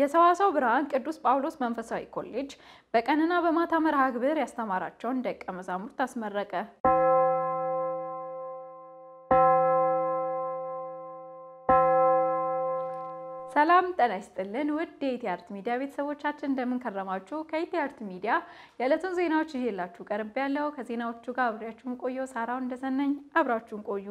የሰዋሰው ብርሃን ቅዱስ ጳውሎስ መንፈሳዊ ኮሌጅ በቀንና በማታ መርሃ ግብር ያስተማራቸውን ደቀ መዛሙርት አስመረቀ። ሰላም ጤና ይስጥልን ውድ የኢቲ አርት ሚዲያ ቤተሰቦቻችን እንደምን ከረማችሁ? ከኢቲ አርት ሚዲያ የዕለቱን ዜናዎች ይዤላችሁ ቀርቤ ያለው ከዜናዎቹ ጋር አብሬያችሁን ቆየው ሳራው እንደሰነኝ አብራችሁን ቆዩ።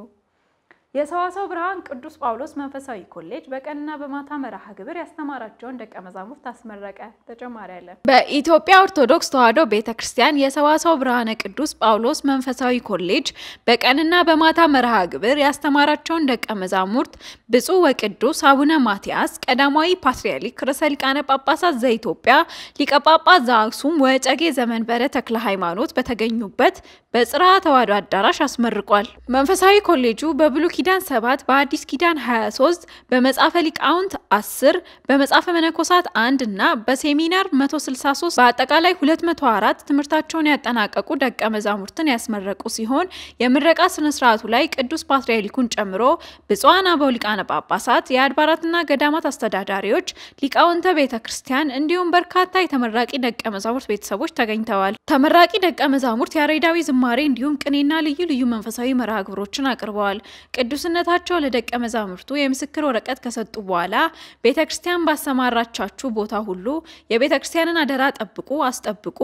የሰዋሰው ብርሃን ቅዱስ ጳውሎስ መንፈሳዊ ኮሌጅ በቀንና በማታ መርሃ ግብር ያስተማራቸውን ደቀ መዛሙርት አስመረቀ። ተጨማሪ አለ። በኢትዮጵያ ኦርቶዶክስ ተዋሕዶ ቤተ ክርስቲያን የሰዋሰው ብርሃነ ቅዱስ ጳውሎስ መንፈሳዊ ኮሌጅ በቀንና በማታ መርሃ ግብር ያስተማራቸውን ደቀ መዛሙርት ብፁዕ ወቅዱስ አቡነ ማትያስ ቀዳማዊ ፓትርያርክ ርዕሰ ሊቃነ ጳጳሳት ዘኢትዮጵያ ሊቀ ጳጳስ ዘአክሱም ዘመን ዘመንበረ ተክለ ሃይማኖት በተገኙበት በጽርሐ ተዋሕዶ አዳራሽ አስመርቋል። መንፈሳዊ ኮሌጁ በብሉኪ ኪዳን 7 በአዲስ ኪዳን 23 በመጽሐፈ ሊቃውንት 10 በመጽሐፈ መነኮሳት 1 እና በሴሚናር 163 በአጠቃላይ 204 ትምህርታቸውን ያጠናቀቁ ደቀ መዛሙርትን ያስመረቁ ሲሆን የምረቃ ስነ ስርዓቱ ላይ ቅዱስ ፓትርያርኩን ጨምሮ ብፁዓን አበው ሊቃነ ጳጳሳት፣ የአድባራትና ገዳማት አስተዳዳሪዎች፣ ሊቃውንተ ቤተ ክርስቲያን እንዲሁም በርካታ የተመራቂ ደቀ መዛሙርት ቤተሰቦች ተገኝተዋል። ተመራቂ ደቀ መዛሙርት ያሬዳዊ ዝማሬ እንዲሁም ቅኔና ልዩ ልዩ መንፈሳዊ መርሃ ግብሮችን አቅርበዋል። ቅዱስነታቸው ለደቀ መዛሙርቱ የምስክር ወረቀት ከሰጡ በኋላ ቤተ ክርስቲያን ባሰማራቻችሁ ቦታ ሁሉ የቤተ ክርስቲያንን አደራ ጠብቁ፣ አስጠብቁ፣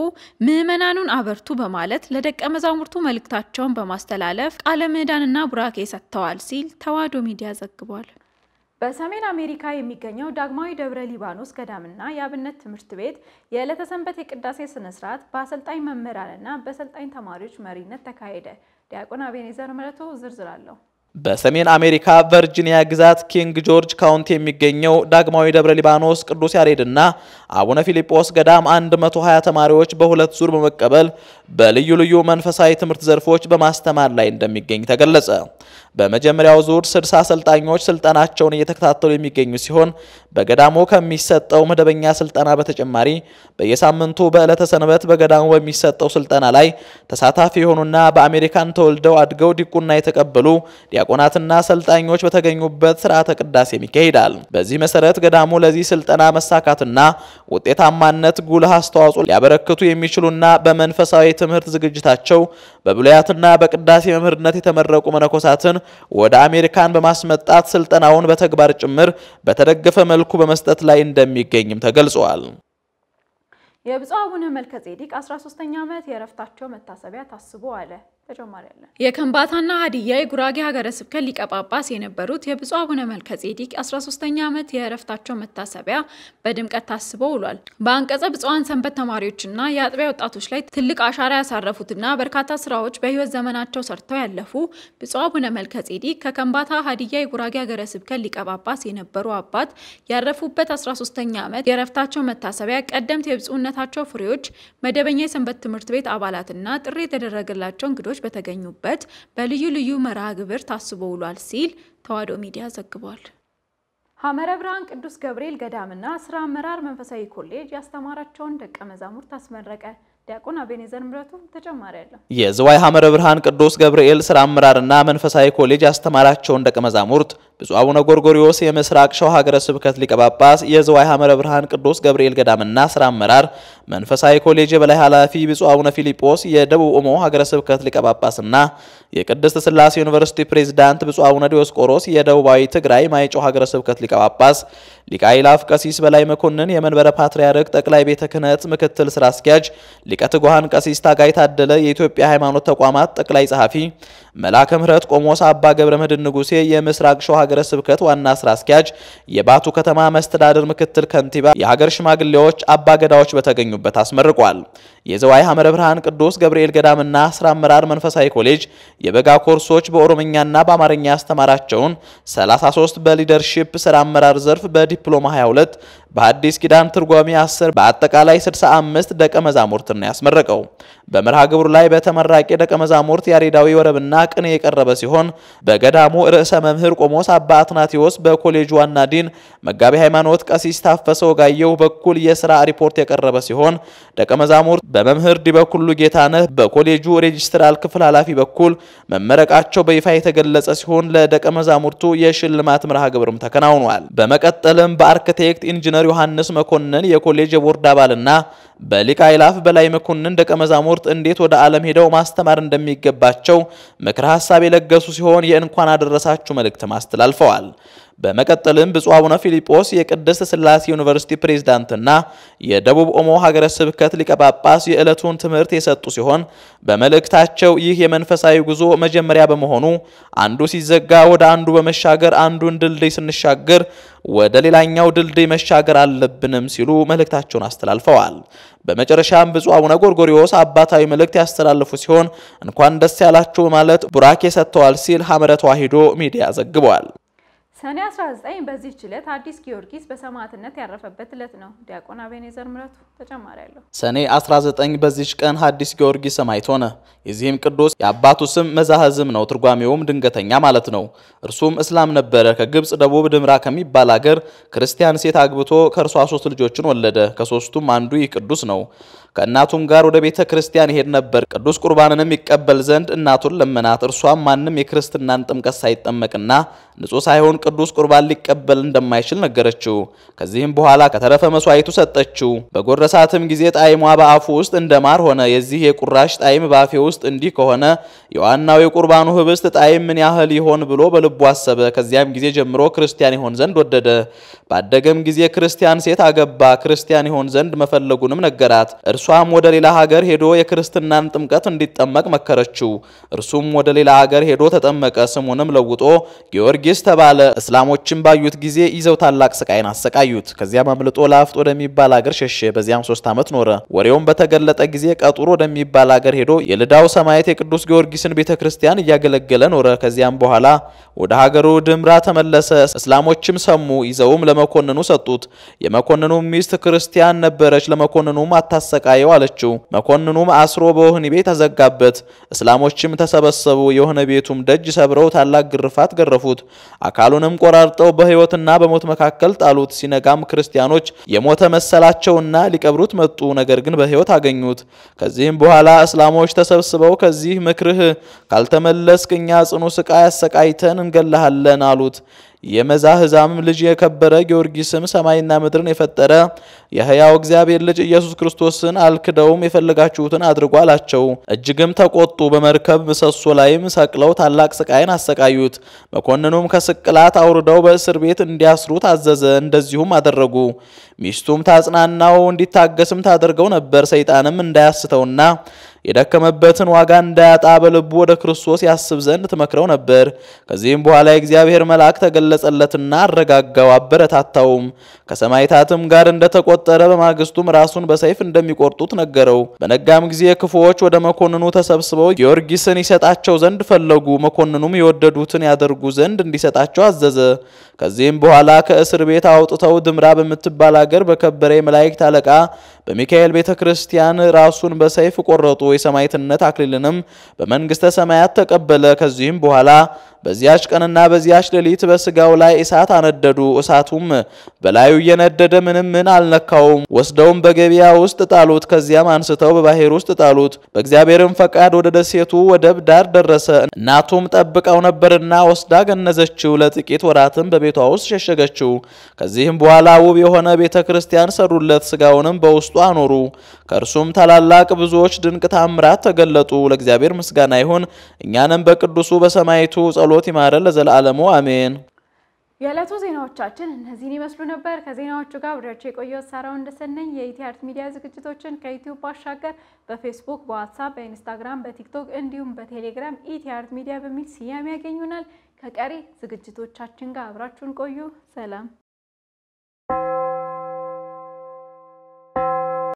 ምዕመናኑን አበርቱ በማለት ለደቀ መዛሙርቱ መልእክታቸውን በማስተላለፍ ቃለ ምዕዳንና ቡራኬ ሰጥተዋል ሲል ተዋህዶ ሚዲያ ዘግቧል። በሰሜን አሜሪካ የሚገኘው ዳግማዊ ደብረ ሊባኖስ ገዳምና የአብነት ትምህርት ቤት የዕለተ ሰንበት የቅዳሴ ስነስርዓት በአሰልጣኝ መምህራንና በአሰልጣኝ ተማሪዎች መሪነት ተካሄደ። ዲያቆን አቤኔዘር መረቶ ዝርዝር አለው። በሰሜን አሜሪካ ቨርጂኒያ ግዛት ኪንግ ጆርጅ ካውንቲ የሚገኘው ዳግማዊ ደብረ ሊባኖስ ቅዱስ ያሬድና አቡነ ፊልጶስ ገዳም 120 ተማሪዎች በሁለት ዙር በመቀበል በልዩ ልዩ መንፈሳዊ ትምህርት ዘርፎች በማስተማር ላይ እንደሚገኝ ተገለጸ። በመጀመሪያው ዙር ስድሳ አሰልጣኞች ስልጠናቸውን እየተከታተሉ የሚገኙ ሲሆን በገዳሙ ከሚሰጠው መደበኛ ስልጠና በተጨማሪ በየሳምንቱ በዕለተ ሰንበት በገዳሙ በሚሰጠው ስልጠና ላይ ተሳታፊ የሆኑና በአሜሪካን ተወልደው አድገው ዲቁና የተቀበሉ ዲያቆናትና አሰልጣኞች በተገኙበት ስርዓተ ቅዳሴም ይካሄዳል። በዚህ መሰረት ገዳሙ ለዚህ ስልጠና መሳካትና ውጤታማነት ጉልህ አስተዋጽኦ ሊያበረክቱ የሚችሉና በመንፈሳዊ ትምህርት ዝግጅታቸው በብሉያትና በቅዳሴ መምህርነት የተመረቁ መነኮሳትን ወደ አሜሪካን በማስመጣት ስልጠናውን በተግባር ጭምር በተደገፈ መልኩ በመስጠት ላይ እንደሚገኝም ተገልጿል። የብፁዕ አቡነ መልከ ጼዴቅ 13ኛ ዓመት የእረፍታቸው መታሰቢያ ታስቦ አለ። ተጨማሪ አለ። ሀዲያ የጉራጌ ሀገረ ስብከት ሊቀ ጳጳስ የነበሩት የብፁዕ አቡነ መልከ ጼዴቅ 13ኛ ዓመት የእረፍታቸው መታሰቢያ በድምቀት ታስቦ ውሏል። በአንቀጸ ብፁዓን ሰንበት ተማሪዎችና የአጥቢያ ወጣቶች ላይ ትልቅ አሻራ ያሳረፉትና በርካታ ስራዎች በህይወት ዘመናቸው ሰርተው ያለፉ ብፁዕ አቡነ መልከ ጼዴቅ ከከንባታ ሀዲያ የጉራጌ ሀገረ ስብከት ሊቀ ጳጳስ የነበሩ አባት ያረፉበት 13ኛ ዓመት የእረፍታቸው መታሰቢያ ቀደምት የብፁዕነታቸው ፍሬዎች፣ መደበኛ የሰንበት ትምህርት ቤት አባላትና ጥሪ የተደረገላቸው እንግዶች ሴቶች በተገኙበት በልዩ ልዩ መርሃ ግብር ታስቦ ውሏል ሲል ተዋሕዶ ሚዲያ ዘግቧል። ሐመረ ብርሃን ቅዱስ ገብርኤል ገዳምና ስራ አመራር መንፈሳዊ ኮሌጅ ያስተማራቸውን ደቀ መዛሙርት አስመረቀ። ዲያቆን አቤኔዘር ምረቱ ተጨማሪ ያለው የዝዋይ ሐመረ ብርሃን ቅዱስ ገብርኤል ስራ አመራርና መንፈሳዊ ኮሌጅ ያስተማራቸውን ደቀ መዛሙርት ብፁዕ አቡነ ጎርጎሪዎስ የምስራቅ ሸው ሀገረ ስብከት ሊቀ ጳጳስ፣ የዝዋይ ሐመረ ብርሃን ቅዱስ ገብርኤል ገዳምና ስራ አመራር መንፈሳዊ ኮሌጅ የበላይ ኃላፊ፣ ብፁዕ አቡነ ፊሊጶስ የደቡብ ኦሞ ሀገረ ስብከት ሊቀ ጳጳስና የቅድስት ስላሴ ዩኒቨርሲቲ ፕሬዚዳንት ብፁዕ አቡነ ዲዮስቆሮስ የደቡባዊ ትግራይ ማይጨው ሀገረ ስብከት ሊቀ ጳጳስ፣ ሊቀ አእላፍ ቀሲስ በላይ መኮንን የመንበረ ፓትርያርክ ጠቅላይ ቤተ ክህነት ምክትል ስራ አስኪያጅ፣ ሊቀ ትጉሃን ቀሲስ ታጋይ ታደለ የኢትዮጵያ ሃይማኖት ተቋማት ጠቅላይ ጸሐፊ፣ መልአከ ምሕረት ቆሞስ አባ ገብረ መድን ንጉሴ የምስራቅ ሸው ሀገረ ስብከት ዋና ስራ አስኪያጅ፣ የባቱ ከተማ መስተዳድር ምክትል ከንቲባ፣ የሀገር ሽማግሌዎች፣ አባገዳዎች በተገኙበት አስመርቋል። የዘዋይ ሐመረ ብርሃን ቅዱስ ገብርኤል ገዳምና ስራ አመራር መንፈሳዊ ኮሌጅ የበጋ ኮርሶች በኦሮምኛና በአማርኛ ያስተማራቸውን 33 በሊደርሺፕ ስራ አመራር ዘርፍ በዲፕሎማ 22 በአዲስ ኪዳን ትርጓሚ 10 በአጠቃላይ 65 ደቀ መዛሙርትን ያስመረቀው። በመርሃ ግብሩ ላይ በተመራቂ ደቀ መዛሙርት ያሬዳዊ ወረብና ቅኔ የቀረበ ሲሆን በገዳሙ ርዕሰ መምህር ቆሞስ አባ አትናቴዎስ በኮሌጅ ዋና ዲን መጋቢ ሃይማኖት ቀሲስ ታፈሰ ወጋየሁ በኩል የስራ ሪፖርት የቀረበ ሲሆን ደቀ መዛሙርት በመምህር ዲበኩሉ ጌታነህ በኮሌጁ ሬጅስትራል ክፍል ኃላፊ በኩል መመረቃቸው በይፋ የተገለጸ ሲሆን ለደቀ መዛሙርቱ የሽልማት መርሃ ግብርም ተከናውኗል። በመቀጠልም በአርክቴክት ኢንጂነር ዮሐንስ መኮንን የኮሌጅ የቦርድ አባልና በሊቀ አእላፍ በላይ መኮንን ደቀ መዛሙርት እንዴት ወደ ዓለም ሄደው ማስተማር እንደሚገባቸው ምክረ ሀሳብ የለገሱ ሲሆን የእንኳን አደረሳችሁ መልእክትም አስተላልፈዋል። በመቀጠልም ብፁዕ አቡነ ፊልጶስ የቅድስት ስላሴ ዩኒቨርሲቲ ፕሬዝዳንትና የደቡብ ኦሞ ሀገረ ስብከት ሊቀ ጳጳስ የዕለቱን ትምህርት የሰጡ ሲሆን በመልእክታቸው ይህ የመንፈሳዊ ጉዞ መጀመሪያ በመሆኑ አንዱ ሲዘጋ ወደ አንዱ በመሻገር አንዱን ድልድይ ስንሻገር ወደ ሌላኛው ድልድይ መሻገር አለብንም ሲሉ መልእክታቸውን አስተላልፈዋል። በመጨረሻም ብፁዕ አቡነ ጎርጎሪዎስ አባታዊ መልእክት ያስተላለፉ ሲሆን እንኳን ደስ ያላችሁ ማለት ቡራኬ ሰጥተዋል ሲል ሐመረ ተዋሂዶ ሚዲያ ዘግቧል። ሰኔ 19 በዚህ ችለት አዲስ ጊዮርጊስ በሰማዕትነት ያረፈበት ዕለት ነው። ዲያቆን አቤኔዘር ምረቱ ተጨማሪ ያለው። ሰኔ 19 በዚች ቀን አዲስ ጊዮርጊስ ሰማዕት ሆነ። የዚህም ቅዱስ የአባቱ ስም መዛህዝም ነው። ትርጓሜውም ድንገተኛ ማለት ነው። እርሱም እስላም ነበረ። ከግብፅ ደቡብ ድምራ ከሚባል አገር ክርስቲያን ሴት አግብቶ ከእርሷ ሶስት ልጆችን ወለደ። ከሶስቱም አንዱ ይህ ቅዱስ ነው። ከእናቱም ጋር ወደ ቤተ ክርስቲያን ይሄድ ነበር። ቅዱስ ቁርባንንም ይቀበል ዘንድ እናቱን ለመናት። እርሷም ማንም የክርስትናን ጥምቀት ሳይጠመቅና ንጹሕ ሳይሆን ቅዱስ ቁርባን ሊቀበል እንደማይችል ነገረችው። ከዚህም በኋላ ከተረፈ መስዋዕቱ ሰጠችው። በጎረሳትም ጊዜ ጣዕሟ በአፉ ውስጥ እንደማር ሆነ። የዚህ የቁራሽ ጣዕም በአፌ ውስጥ እንዲህ ከሆነ የዋናው የቁርባኑ ህብስት ጣዕም ምን ያህል ይሆን ብሎ በልቡ አሰበ። ከዚያም ጊዜ ጀምሮ ክርስቲያን ይሆን ዘንድ ወደደ። ባደገም ጊዜ ክርስቲያን ሴት አገባ። ክርስቲያን ይሆን ዘንድ መፈለጉንም ነገራት። እርሷም ወደ ሌላ ሀገር ሄዶ የክርስትናን ጥምቀት እንዲጠመቅ መከረችው። እርሱም ወደ ሌላ ሀገር ሄዶ ተጠመቀ። ስሙንም ለውጦ ጊዮርጊስ ተባለ። እስላሞችም ባዩት ጊዜ ይዘው ታላቅ ስቃይን አሰቃዩት። ከዚያም አምልጦ ላፍጥ ወደሚባል አገር ሸሸ። በዚያም ሶስት ዓመት ኖረ። ወሬውም በተገለጠ ጊዜ ቀጥሮ ወደሚባል አገር ሄዶ የልዳው ሰማዕት የቅዱስ ጊዮርጊስን ቤተ ክርስቲያን እያገለገለ ኖረ። ከዚያም በኋላ ወደ ሀገሩ ድምራ ተመለሰ። እስላሞችም ሰሙ፣ ይዘውም ለመኮንኑ ሰጡት። የመኮንኑ ሚስት ክርስቲያን ነበረች። ለመኮንኑም አታሰቃየው አለችው። መኮንኑም አስሮ በወህኒ ቤት ተዘጋበት። እስላሞችም ተሰበሰቡ። የወህኒ ቤቱም ደጅ ሰብረው ታላቅ ግርፋት ገረፉት። አካሉንም ስጋውንም ቆራርጠው በሕይወትና በሞት መካከል ጣሉት። ሲነጋም ክርስቲያኖች የሞተ መሰላቸውና ሊቀብሩት መጡ። ነገር ግን በሕይወት አገኙት። ከዚህም በኋላ እስላሞች ተሰብስበው ከዚህ ምክርህ ካልተመለስክ እኛ ጽኑ ስቃይ አሰቃይተን እንገላሃለን አሉት። የመዛህዛም ልጅ የከበረ ጊዮርጊስም ሰማይና ምድርን የፈጠረ የሕያው እግዚአብሔር ልጅ ኢየሱስ ክርስቶስን አልክደውም፣ የፈለጋችሁትን አድርጉ አላቸው። እጅግም ተቆጡ። በመርከብ ምሰሶ ላይም ሰቅለው ታላቅ ስቃይን አሰቃዩት። መኮንኑም ከስቅላት አውርደው በእስር ቤት እንዲያስሩ ታዘዘ እንደዚሁም አደረጉ። ሚስቱም ታጽናናው፣ እንዲታገስም ታደርገው ነበር። ሰይጣንም እንዳያስተውና የደከመበትን ዋጋ እንዳያጣ በልቡ ወደ ክርስቶስ ያስብ ዘንድ ትመክረው ነበር። ከዚህም በኋላ የእግዚአብሔር መልአክ ተገለጸለትና አረጋጋው፣ አበረታታውም ከሰማይታትም ጋር እንደተቆ ከተፈጠረ በማግስቱም ራሱን በሰይፍ እንደሚቆርጡት ነገረው። በነጋም ጊዜ ክፉዎች ወደ መኮንኑ ተሰብስበው ጊዮርጊስን ይሰጣቸው ዘንድ ፈለጉ። መኮንኑም የወደዱትን ያደርጉ ዘንድ እንዲሰጣቸው አዘዘ። ከዚህም በኋላ ከእስር ቤት አውጥተው ድምራ በምትባል አገር በከበረ የመላእክት አለቃ በሚካኤል ቤተ ክርስቲያን ራሱን በሰይፍ ቆረጡ። የሰማዕትነት አክሊልንም በመንግስተ ሰማያት ተቀበለ። ከዚህም በኋላ በዚያች ቀንና በዚያች ሌሊት በስጋው ላይ እሳት አነደዱ። እሳቱም በላዩ እየነደደ ምንም ምን አልነካውም። ወስደውም በገበያ ውስጥ ጣሉት። ከዚያም አንስተው በባህር ውስጥ ጣሉት። በእግዚአብሔርም ፈቃድ ወደ ደሴቱ ወደብ ዳር ደረሰ። እናቱም ጠብቀው ነበርና ወስዳ ገነዘችው። ለጥቂት ወራትም በቤቷ ውስጥ ሸሸገችው። ከዚህም በኋላ ውብ የሆነ ቤተ ክርስቲያን ሰሩለት። ስጋውንም በውስጡ አኖሩ። ከእርሱም ታላላቅ ብዙዎች ድንቅ ታምራት ተገለጡ። ለእግዚአብሔር ምስጋና ይሁን። እኛንም በቅዱሱ በሰማይቱ ጸሎ ጸሎት ይማረን ለዘላለሙ አሜን። የዕለቱ ዜናዎቻችን እነዚህን ይመስሉ ነበር። ከዜናዎቹ ጋር ብሬያቸው የቆየው ሳራው እንደሰነኝ የኢቲ አርት ሚዲያ ዝግጅቶችን ከዩቲዩብ ባሻገር በፌስቡክ፣ በዋትሳፕ፣ በኢንስታግራም፣ በቲክቶክ እንዲሁም በቴሌግራም ኢቲ አርት ሚዲያ በሚል ስያሜ ያገኙናል። ከቀሪ ዝግጅቶቻችን ጋር አብራችሁን ቆዩ። ሰላም